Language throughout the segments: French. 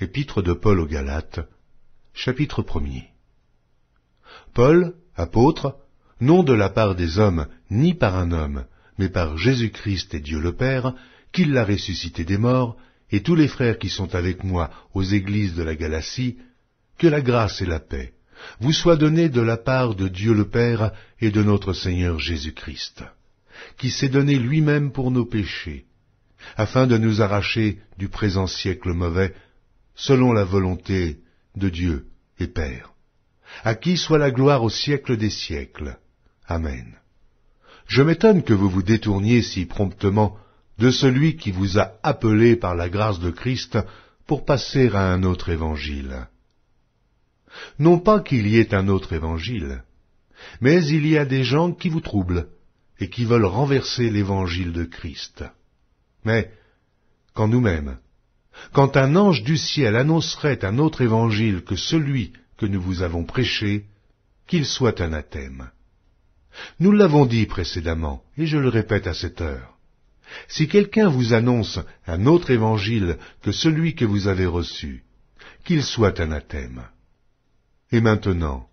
Épître de Paul aux Galates, chapitre 1 Paul, apôtre, non de la part des hommes, ni par un homme, mais par Jésus-Christ et Dieu le Père, qu'il l'a ressuscité des morts, et tous les frères qui sont avec moi aux églises de la Galatie, que la grâce et la paix vous soient données de la part de Dieu le Père et de notre Seigneur Jésus-Christ, qui s'est donné lui-même pour nos péchés, afin de nous arracher du présent siècle mauvais selon la volonté de Dieu et Père, à qui soit la gloire au siècle des siècles. Amen. Je m'étonne que vous vous détourniez si promptement de celui qui vous a appelé par la grâce de Christ pour passer à un autre évangile. Non pas qu'il y ait un autre évangile, mais il y a des gens qui vous troublent et qui veulent renverser l'évangile de Christ. Mais, quand nous-mêmes, quand un ange du ciel annoncerait un autre évangile que celui que nous vous avons prêché, qu'il soit un athème. Nous l'avons dit précédemment, et je le répète à cette heure. Si quelqu'un vous annonce un autre évangile que celui que vous avez reçu, qu'il soit un athème. Et maintenant,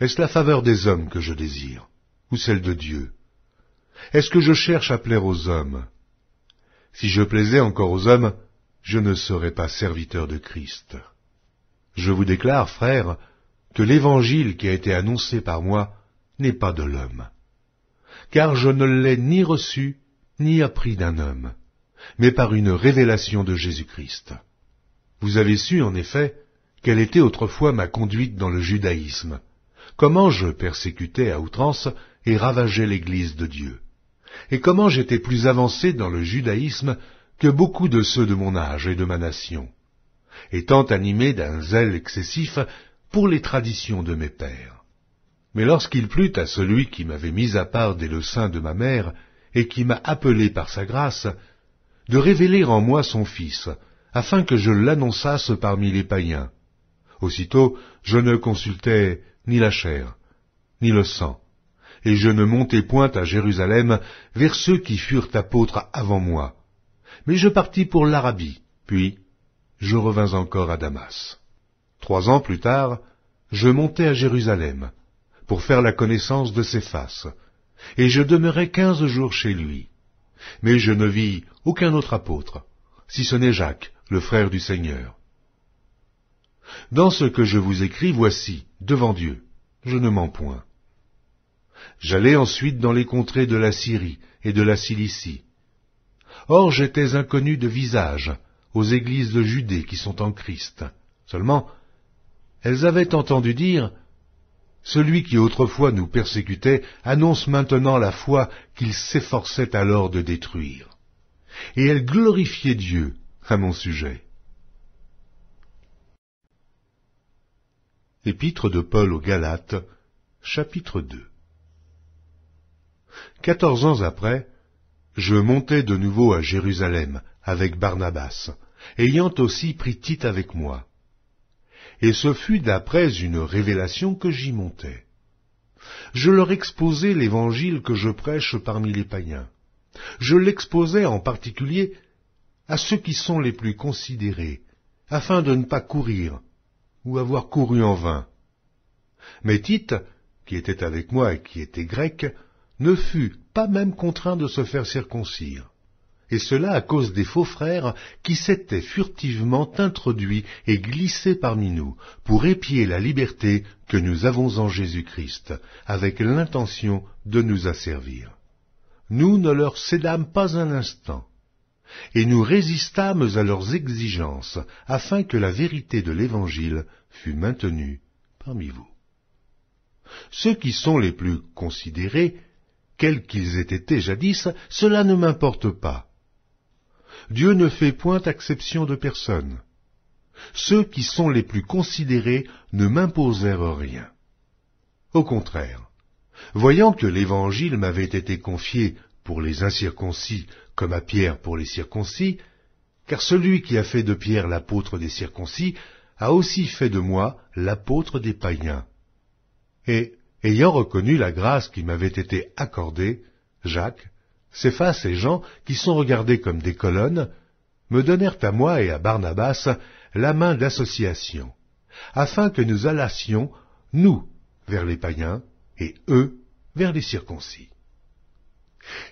est-ce la faveur des hommes que je désire, ou celle de Dieu Est-ce que je cherche à plaire aux hommes Si je plaisais encore aux hommes, je ne serai pas serviteur de Christ. Je vous déclare, frères, que l'évangile qui a été annoncé par moi n'est pas de l'homme. Car je ne l'ai ni reçu, ni appris d'un homme, mais par une révélation de Jésus-Christ. Vous avez su, en effet, quelle était autrefois ma conduite dans le judaïsme, comment je persécutais à outrance et ravageais l'Église de Dieu, et comment j'étais plus avancé dans le judaïsme que beaucoup de ceux de mon âge et de ma nation, étant animés d'un zèle excessif pour les traditions de mes pères. Mais lorsqu'il plut à celui qui m'avait mis à part dès le sein de ma mère, et qui m'a appelé par sa grâce, de révéler en moi son Fils, afin que je l'annonçasse parmi les païens. Aussitôt je ne consultais ni la chair, ni le sang, et je ne montai point à Jérusalem vers ceux qui furent apôtres avant moi, mais je partis pour l'Arabie, puis je revins encore à Damas. Trois ans plus tard, je montai à Jérusalem, pour faire la connaissance de ses faces, et je demeurai quinze jours chez lui. Mais je ne vis aucun autre apôtre, si ce n'est Jacques, le frère du Seigneur. Dans ce que je vous écris, voici, devant Dieu, je ne mens point. J'allai ensuite dans les contrées de la Syrie et de la Cilicie, Or j'étais inconnu de visage aux églises de Judée qui sont en Christ. Seulement, elles avaient entendu dire Celui qui autrefois nous persécutait annonce maintenant la foi qu'il s'efforçait alors de détruire. Et elles glorifiaient Dieu à mon sujet. Épître de Paul aux Galates, chapitre 2 Quatorze ans après, je montai de nouveau à Jérusalem avec Barnabas, ayant aussi pris Tite avec moi. Et ce fut d'après une révélation que j'y montai. Je leur exposai l'évangile que je prêche parmi les païens. Je l'exposai en particulier à ceux qui sont les plus considérés, afin de ne pas courir ou avoir couru en vain. Mais Tite, qui était avec moi et qui était grec, ne fut pas même contraint de se faire circoncire. Et cela à cause des faux frères qui s'étaient furtivement introduits et glissés parmi nous pour épier la liberté que nous avons en Jésus-Christ, avec l'intention de nous asservir. Nous ne leur cédâmes pas un instant, et nous résistâmes à leurs exigences, afin que la vérité de l'Évangile fût maintenue parmi vous. Ceux qui sont les plus considérés quels qu'ils aient été jadis, cela ne m'importe pas. Dieu ne fait point acception de personne. Ceux qui sont les plus considérés ne m'imposèrent rien. Au contraire, voyant que l'Évangile m'avait été confié pour les incirconcis comme à Pierre pour les circoncis, car celui qui a fait de Pierre l'apôtre des circoncis a aussi fait de moi l'apôtre des païens. Et, ayant reconnu la grâce qui m'avait été accordée, Jacques, Céphas et Jean, qui sont regardés comme des colonnes, me donnèrent à moi et à Barnabas la main d'association, afin que nous allassions, nous, vers les païens, et eux, vers les circoncis.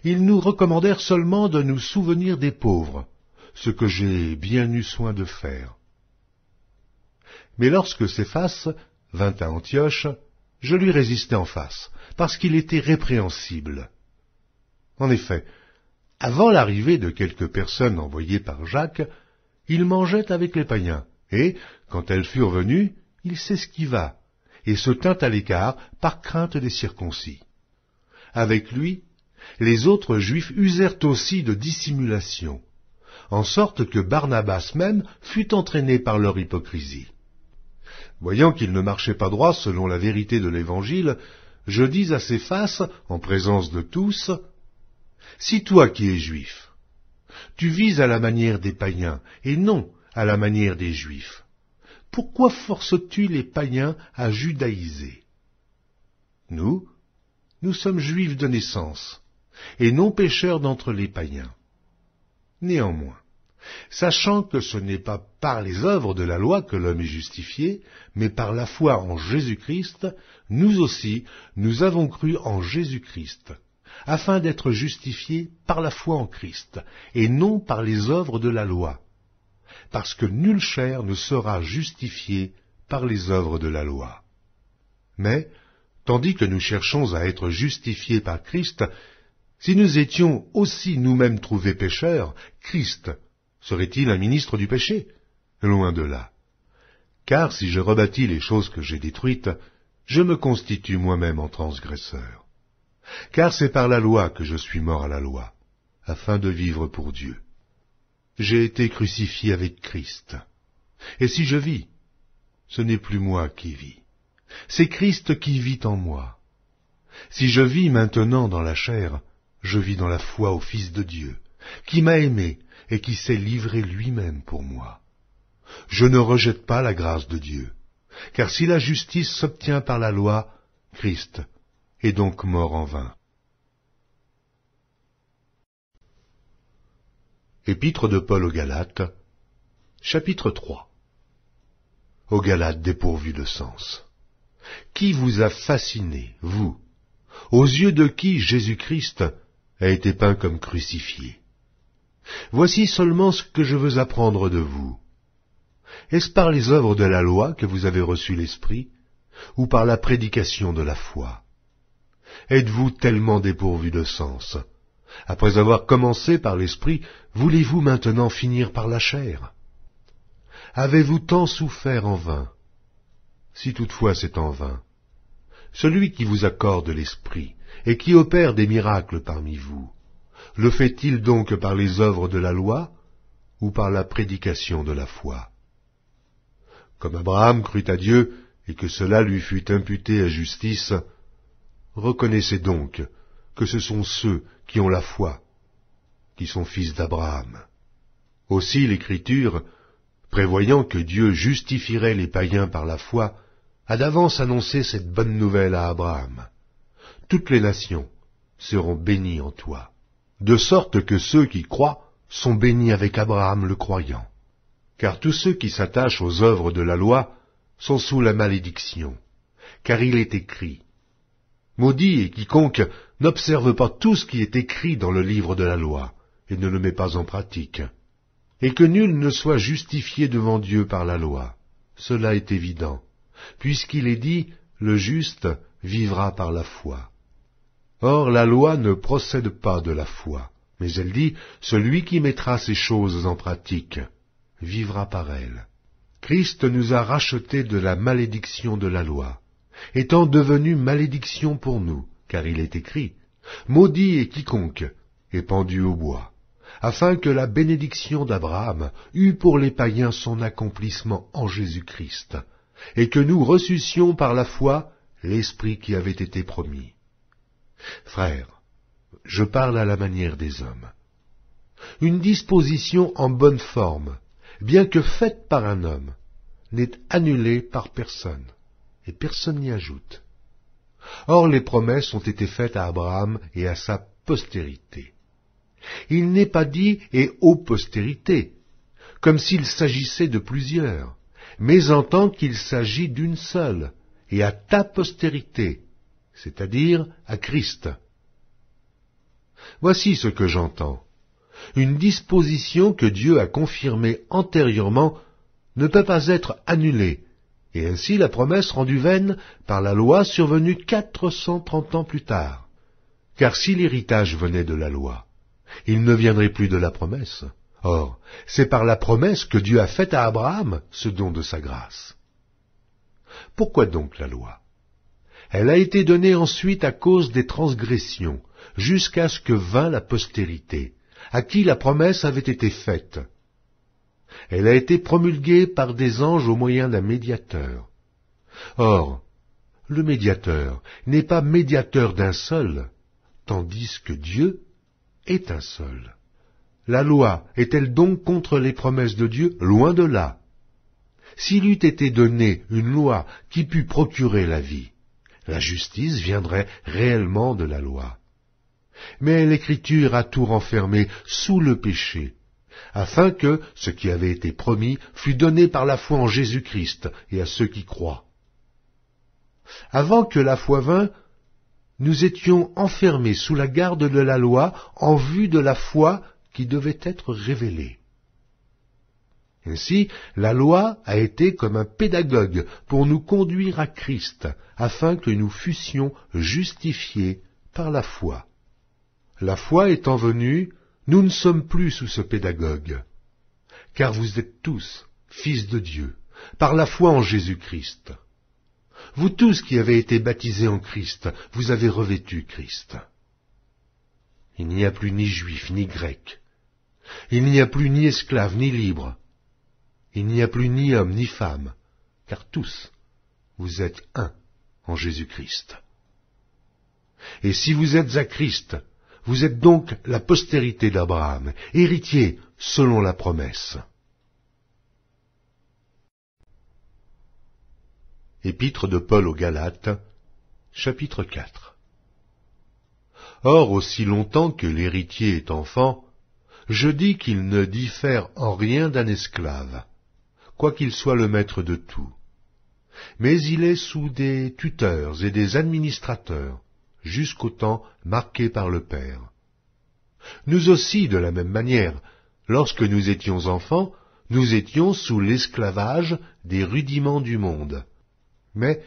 Ils nous recommandèrent seulement de nous souvenir des pauvres, ce que j'ai bien eu soin de faire. Mais lorsque Céphas vint à Antioche, je lui résistais en face, parce qu'il était répréhensible. En effet, avant l'arrivée de quelques personnes envoyées par Jacques, il mangeait avec les païens, et, quand elles furent venues, il s'esquiva, et se tint à l'écart par crainte des circoncis. Avec lui, les autres juifs usèrent aussi de dissimulation, en sorte que Barnabas même fut entraîné par leur hypocrisie. Voyant qu'il ne marchait pas droit selon la vérité de l'Évangile, je dis à ses faces, en présence de tous, Si toi qui es juif, tu vises à la manière des païens, et non à la manière des juifs, pourquoi forces-tu les païens à judaïser Nous, nous sommes juifs de naissance, et non pécheurs d'entre les païens. Néanmoins, sachant que ce n'est pas par les œuvres de la loi que l'homme est justifié, mais par la foi en Jésus-Christ, nous aussi, nous avons cru en Jésus-Christ, afin d'être justifiés par la foi en Christ, et non par les œuvres de la loi, parce que nulle chair ne sera justifiée par les œuvres de la loi. Mais, tandis que nous cherchons à être justifiés par Christ, si nous étions aussi nous-mêmes trouvés pécheurs, Christ Serait-il un ministre du péché Loin de là. Car si je rebâtis les choses que j'ai détruites, je me constitue moi-même en transgresseur. Car c'est par la loi que je suis mort à la loi, afin de vivre pour Dieu. J'ai été crucifié avec Christ. Et si je vis, ce n'est plus moi qui vis, c'est Christ qui vit en moi. Si je vis maintenant dans la chair, je vis dans la foi au Fils de Dieu, qui m'a aimé et qui s'est livré lui-même pour moi. Je ne rejette pas la grâce de Dieu, car si la justice s'obtient par la loi, Christ est donc mort en vain. Épître de Paul aux Galates, chapitre 3 Aux Galates dépourvus de sens. Qui vous a fasciné, vous, aux yeux de qui Jésus-Christ a été peint comme crucifié Voici seulement ce que je veux apprendre de vous. Est-ce par les œuvres de la loi que vous avez reçu l'Esprit, ou par la prédication de la foi Êtes-vous tellement dépourvu de sens Après avoir commencé par l'Esprit, voulez-vous maintenant finir par la chair Avez-vous tant souffert en vain Si toutefois c'est en vain, celui qui vous accorde l'Esprit et qui opère des miracles parmi vous, le fait-il donc par les œuvres de la loi ou par la prédication de la foi Comme Abraham crut à Dieu et que cela lui fut imputé à justice, reconnaissez donc que ce sont ceux qui ont la foi, qui sont fils d'Abraham. Aussi l'Écriture, prévoyant que Dieu justifierait les païens par la foi, a d'avance annoncé cette bonne nouvelle à Abraham. Toutes les nations seront bénies en toi de sorte que ceux qui croient sont bénis avec Abraham le croyant. Car tous ceux qui s'attachent aux œuvres de la loi sont sous la malédiction, car il est écrit. Maudit et quiconque n'observe pas tout ce qui est écrit dans le livre de la loi, et ne le met pas en pratique, et que nul ne soit justifié devant Dieu par la loi. Cela est évident, puisqu'il est dit, le juste vivra par la foi. Or la loi ne procède pas de la foi, mais elle dit, Celui qui mettra ces choses en pratique vivra par elle. Christ nous a rachetés de la malédiction de la loi, étant devenu malédiction pour nous, car il est écrit, Maudit est quiconque est pendu au bois, afin que la bénédiction d'Abraham eût pour les païens son accomplissement en Jésus-Christ, et que nous reçussions par la foi l'Esprit qui avait été promis. Frères, je parle à la manière des hommes. Une disposition en bonne forme, bien que faite par un homme, n'est annulée par personne, et personne n'y ajoute. Or les promesses ont été faites à Abraham et à sa postérité. Il n'est pas dit et aux postérités, comme s'il s'agissait de plusieurs, mais en tant qu'il s'agit d'une seule, et à ta postérité, c'est-à-dire à Christ. Voici ce que j'entends. Une disposition que Dieu a confirmée antérieurement ne peut pas être annulée, et ainsi la promesse rendue vaine par la loi survenue quatre trente ans plus tard. Car si l'héritage venait de la loi, il ne viendrait plus de la promesse. Or, c'est par la promesse que Dieu a faite à Abraham ce don de sa grâce. Pourquoi donc la loi elle a été donnée ensuite à cause des transgressions, jusqu'à ce que vînt la postérité, à qui la promesse avait été faite. Elle a été promulguée par des anges au moyen d'un médiateur. Or, le médiateur n'est pas médiateur d'un seul, tandis que Dieu est un seul. La loi est-elle donc contre les promesses de Dieu Loin de là. S'il eût été donné une loi qui pût procurer la vie, la justice viendrait réellement de la loi. Mais l'Écriture a tout renfermé sous le péché, afin que ce qui avait été promis fût donné par la foi en Jésus-Christ et à ceux qui croient. Avant que la foi vînt, nous étions enfermés sous la garde de la loi en vue de la foi qui devait être révélée. Ainsi, la loi a été comme un pédagogue pour nous conduire à Christ, afin que nous fussions justifiés par la foi. La foi étant venue, nous ne sommes plus sous ce pédagogue, car vous êtes tous fils de Dieu, par la foi en Jésus-Christ. Vous tous qui avez été baptisés en Christ, vous avez revêtu Christ. Il n'y a plus ni juif ni grec. Il n'y a plus ni esclave ni libre il n'y a plus ni homme ni femme, car tous, vous êtes un en Jésus-Christ. Et si vous êtes à Christ, vous êtes donc la postérité d'Abraham, héritier selon la promesse. Épître de Paul aux Galates, chapitre 4 Or, aussi longtemps que l'héritier est enfant, je dis qu'il ne diffère en rien d'un esclave, qu'il soit le maître de tout. Mais il est sous des tuteurs et des administrateurs, jusqu'au temps marqué par le Père. Nous aussi, de la même manière, lorsque nous étions enfants, nous étions sous l'esclavage des rudiments du monde. Mais,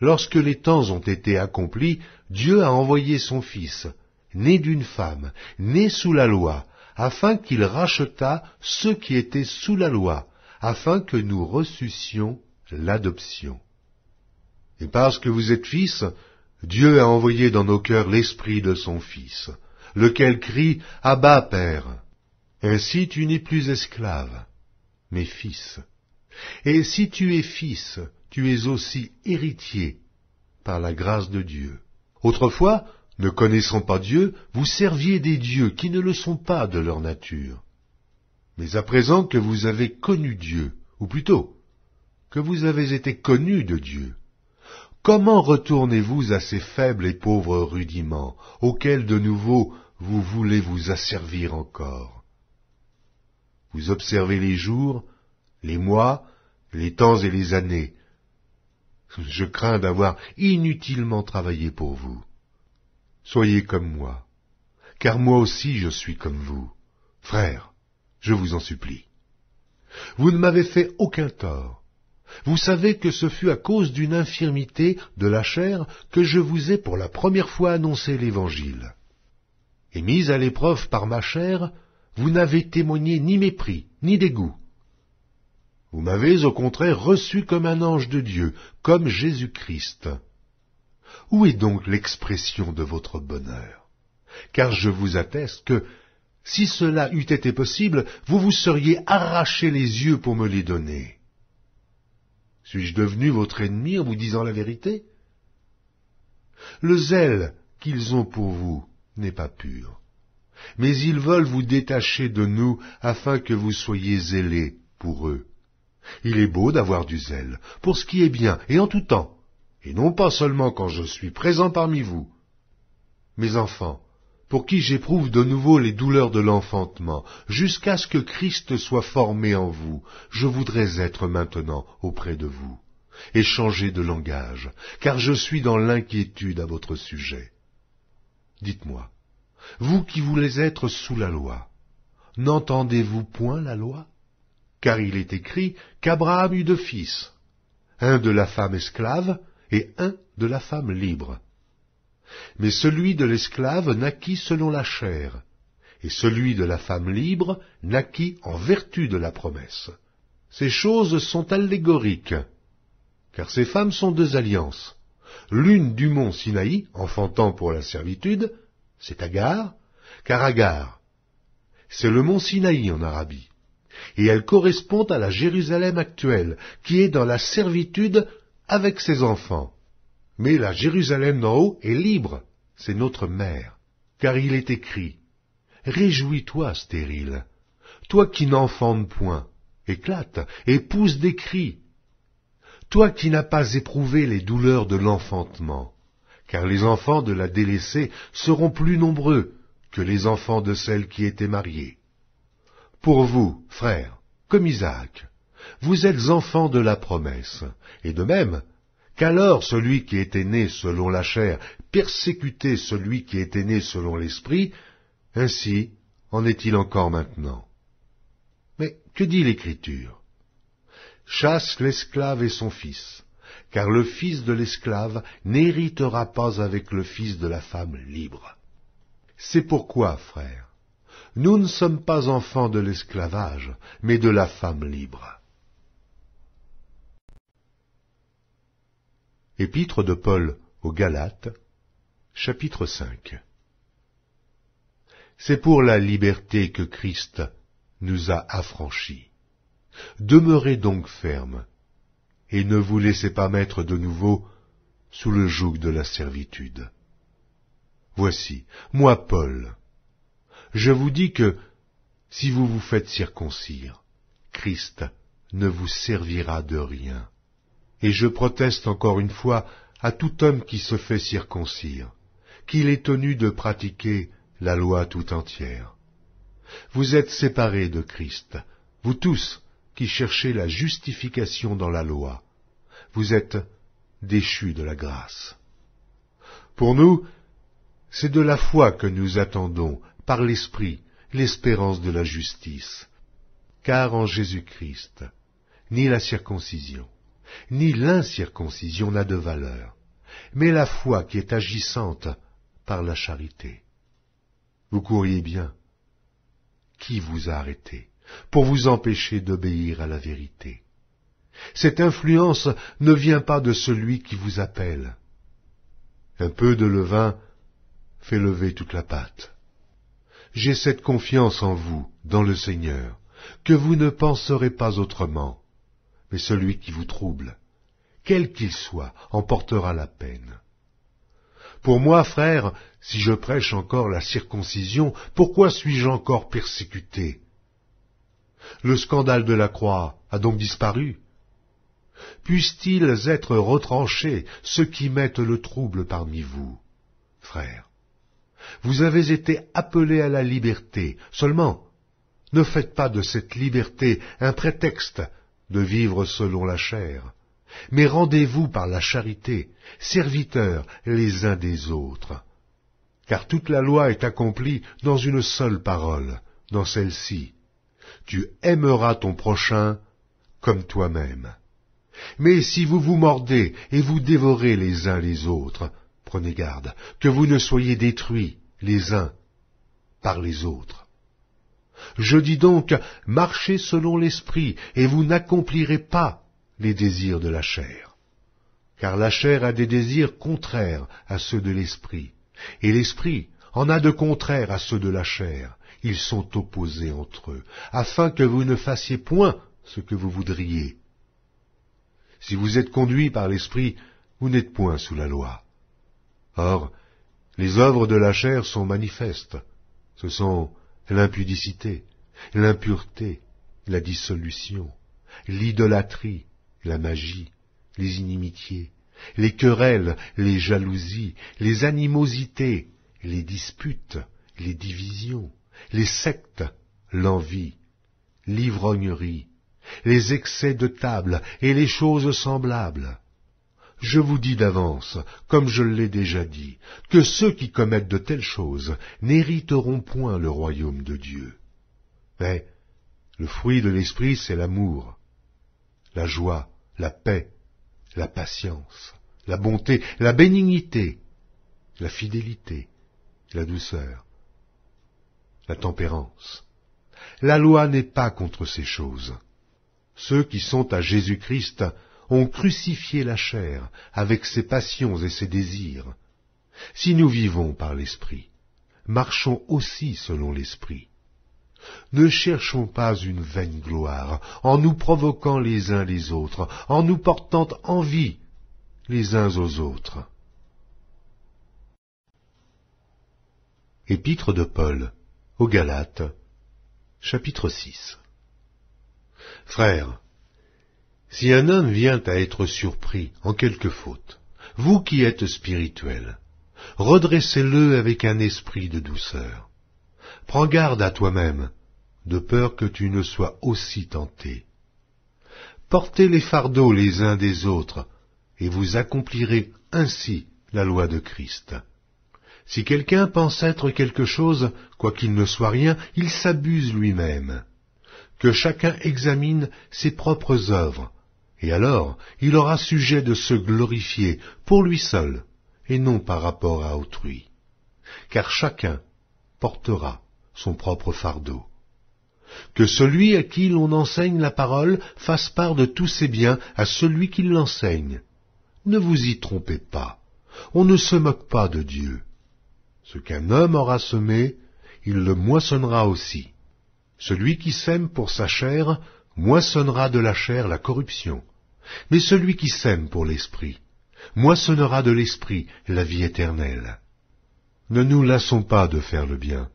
lorsque les temps ont été accomplis, Dieu a envoyé son Fils, né d'une femme, né sous la loi, afin qu'il rachetât ceux qui étaient sous la loi, afin que nous reçussions l'adoption. Et parce que vous êtes fils, Dieu a envoyé dans nos cœurs l'Esprit de son Fils, lequel crie Abba, Père. Ainsi tu n'es plus esclave, mais fils. Et si tu es fils, tu es aussi héritier par la grâce de Dieu. Autrefois, ne connaissant pas Dieu, vous serviez des dieux qui ne le sont pas de leur nature. Mais à présent que vous avez connu Dieu, ou plutôt que vous avez été connu de Dieu, comment retournez-vous à ces faibles et pauvres rudiments auxquels de nouveau vous voulez vous asservir encore Vous observez les jours, les mois, les temps et les années. Je crains d'avoir inutilement travaillé pour vous. Soyez comme moi, car moi aussi je suis comme vous, frère je vous en supplie. Vous ne m'avez fait aucun tort. Vous savez que ce fut à cause d'une infirmité de la chair que je vous ai pour la première fois annoncé l'Évangile. Et mise à l'épreuve par ma chair, vous n'avez témoigné ni mépris, ni dégoût. Vous m'avez au contraire reçu comme un ange de Dieu, comme Jésus-Christ. Où est donc l'expression de votre bonheur Car je vous atteste que si cela eût été possible, vous vous seriez arraché les yeux pour me les donner. Suis-je devenu votre ennemi en vous disant la vérité Le zèle qu'ils ont pour vous n'est pas pur, mais ils veulent vous détacher de nous afin que vous soyez zélés pour eux. Il est beau d'avoir du zèle pour ce qui est bien et en tout temps, et non pas seulement quand je suis présent parmi vous. Mes enfants, pour qui j'éprouve de nouveau les douleurs de l'enfantement, jusqu'à ce que Christ soit formé en vous, je voudrais être maintenant auprès de vous, et changer de langage, car je suis dans l'inquiétude à votre sujet. Dites-moi, vous qui voulez être sous la loi, n'entendez-vous point la loi Car il est écrit qu'Abraham eut deux fils, un de la femme esclave et un de la femme libre mais celui de l'esclave naquit selon la chair, et celui de la femme libre naquit en vertu de la promesse. Ces choses sont allégoriques, car ces femmes sont deux alliances, l'une du mont Sinaï, enfantant pour la servitude, c'est Agar, car Agar, c'est le mont Sinaï en Arabie, et elle correspond à la Jérusalem actuelle, qui est dans la servitude avec ses enfants, mais la Jérusalem d'en haut est libre, c'est notre mère, car il est écrit, Réjouis-toi, stérile, toi qui n'enfantes point, éclate, épouse des cris, toi qui n'as pas éprouvé les douleurs de l'enfantement, car les enfants de la délaissée seront plus nombreux que les enfants de celle qui était mariée. Pour vous, frères, comme Isaac, vous êtes enfants de la promesse, et de même, qu'alors celui qui était né selon la chair persécutait celui qui était né selon l'esprit, ainsi en est-il encore maintenant. Mais que dit l'Écriture Chasse l'esclave et son fils, car le fils de l'esclave n'héritera pas avec le fils de la femme libre. C'est pourquoi, frères, nous ne sommes pas enfants de l'esclavage, mais de la femme libre. Épître de Paul aux Galates, chapitre 5 C'est pour la liberté que Christ nous a affranchis. Demeurez donc fermes, et ne vous laissez pas mettre de nouveau sous le joug de la servitude. Voici, moi Paul, je vous dis que si vous vous faites circoncire, Christ ne vous servira de rien et je proteste encore une fois à tout homme qui se fait circoncire, qu'il est tenu de pratiquer la loi tout entière. Vous êtes séparés de Christ, vous tous qui cherchez la justification dans la loi, vous êtes déchus de la grâce. Pour nous, c'est de la foi que nous attendons, par l'Esprit, l'espérance de la justice, car en Jésus-Christ, ni la circoncision, ni l'incirconcision n'a de valeur, mais la foi qui est agissante par la charité. Vous courriez bien. Qui vous a arrêté pour vous empêcher d'obéir à la vérité Cette influence ne vient pas de celui qui vous appelle. Un peu de levain fait lever toute la pâte. J'ai cette confiance en vous, dans le Seigneur, que vous ne penserez pas autrement, mais celui qui vous trouble, quel qu'il soit, en portera la peine. Pour moi, frère, si je prêche encore la circoncision, pourquoi suis-je encore persécuté Le scandale de la croix a donc disparu. Puissent-ils être retranchés, ceux qui mettent le trouble parmi vous, Frère, Vous avez été appelés à la liberté, seulement ne faites pas de cette liberté un prétexte de vivre selon la chair, mais rendez-vous par la charité, serviteurs les uns des autres. Car toute la loi est accomplie dans une seule parole, dans celle-ci. Tu aimeras ton prochain comme toi-même. Mais si vous vous mordez et vous dévorez les uns les autres, prenez garde que vous ne soyez détruits les uns par les autres. Je dis donc, marchez selon l'esprit, et vous n'accomplirez pas les désirs de la chair. Car la chair a des désirs contraires à ceux de l'esprit, et l'esprit en a de contraires à ceux de la chair. Ils sont opposés entre eux, afin que vous ne fassiez point ce que vous voudriez. Si vous êtes conduit par l'esprit, vous n'êtes point sous la loi. Or, les œuvres de la chair sont manifestes. Ce sont l'impudicité, l'impureté, la dissolution, l'idolâtrie, la magie, les inimitiés, les querelles, les jalousies, les animosités, les disputes, les divisions, les sectes, l'envie, l'ivrognerie, les excès de table et les choses semblables, je vous dis d'avance, comme je l'ai déjà dit, que ceux qui commettent de telles choses n'hériteront point le royaume de Dieu. Mais le fruit de l'esprit, c'est l'amour, la joie, la paix, la patience, la bonté, la bénignité, la fidélité, la douceur, la tempérance. La loi n'est pas contre ces choses. Ceux qui sont à Jésus-Christ crucifié la chair avec ses passions et ses désirs. Si nous vivons par l'Esprit, marchons aussi selon l'Esprit. Ne cherchons pas une vaine gloire en nous provoquant les uns les autres, en nous portant envie les uns aux autres. Épître de Paul aux Galates, chapitre 6 Frères, si un homme vient à être surpris en quelque faute, vous qui êtes spirituel, redressez-le avec un esprit de douceur. Prends garde à toi-même, de peur que tu ne sois aussi tenté. Portez les fardeaux les uns des autres, et vous accomplirez ainsi la loi de Christ. Si quelqu'un pense être quelque chose, quoiqu'il ne soit rien, il s'abuse lui-même. Que chacun examine ses propres œuvres, et alors il aura sujet de se glorifier pour lui seul, et non par rapport à autrui. Car chacun portera son propre fardeau. Que celui à qui l'on enseigne la parole fasse part de tous ses biens à celui qui l'enseigne. Ne vous y trompez pas, on ne se moque pas de Dieu. Ce qu'un homme aura semé, il le moissonnera aussi. Celui qui sème pour sa chair moissonnera de la chair la corruption, mais celui qui sème pour l'Esprit, moissonnera de l'Esprit la vie éternelle. Ne nous lassons pas de faire le bien,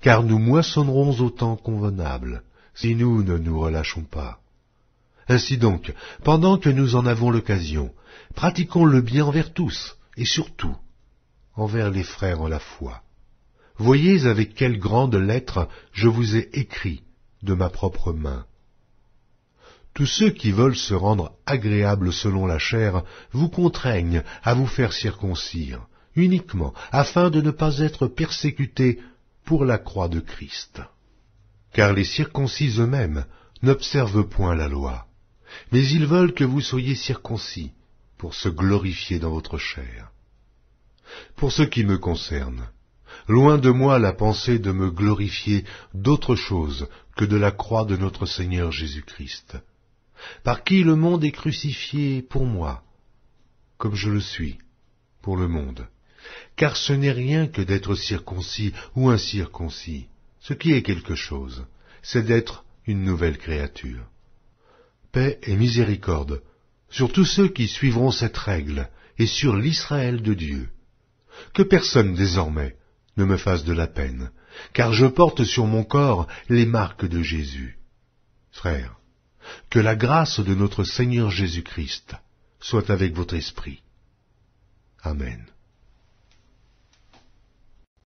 car nous moissonnerons au temps convenable, si nous ne nous relâchons pas. Ainsi donc, pendant que nous en avons l'occasion, pratiquons le bien envers tous, et surtout envers les frères en la foi. Voyez avec quelle grande lettre je vous ai écrit de ma propre main. Tous ceux qui veulent se rendre agréables selon la chair vous contraignent à vous faire circoncire, uniquement afin de ne pas être persécutés pour la croix de Christ. Car les circoncis eux-mêmes n'observent point la loi, mais ils veulent que vous soyez circoncis pour se glorifier dans votre chair. Pour ce qui me concerne, loin de moi la pensée de me glorifier d'autre chose que de la croix de notre Seigneur Jésus-Christ, par qui le monde est crucifié pour moi, comme je le suis pour le monde. Car ce n'est rien que d'être circoncis ou incirconcis. Ce qui est quelque chose, c'est d'être une nouvelle créature. Paix et miséricorde sur tous ceux qui suivront cette règle et sur l'Israël de Dieu. Que personne désormais ne me fasse de la peine, car je porte sur mon corps les marques de Jésus. Frères, que la grâce de notre Seigneur Jésus-Christ soit avec votre esprit. Amen.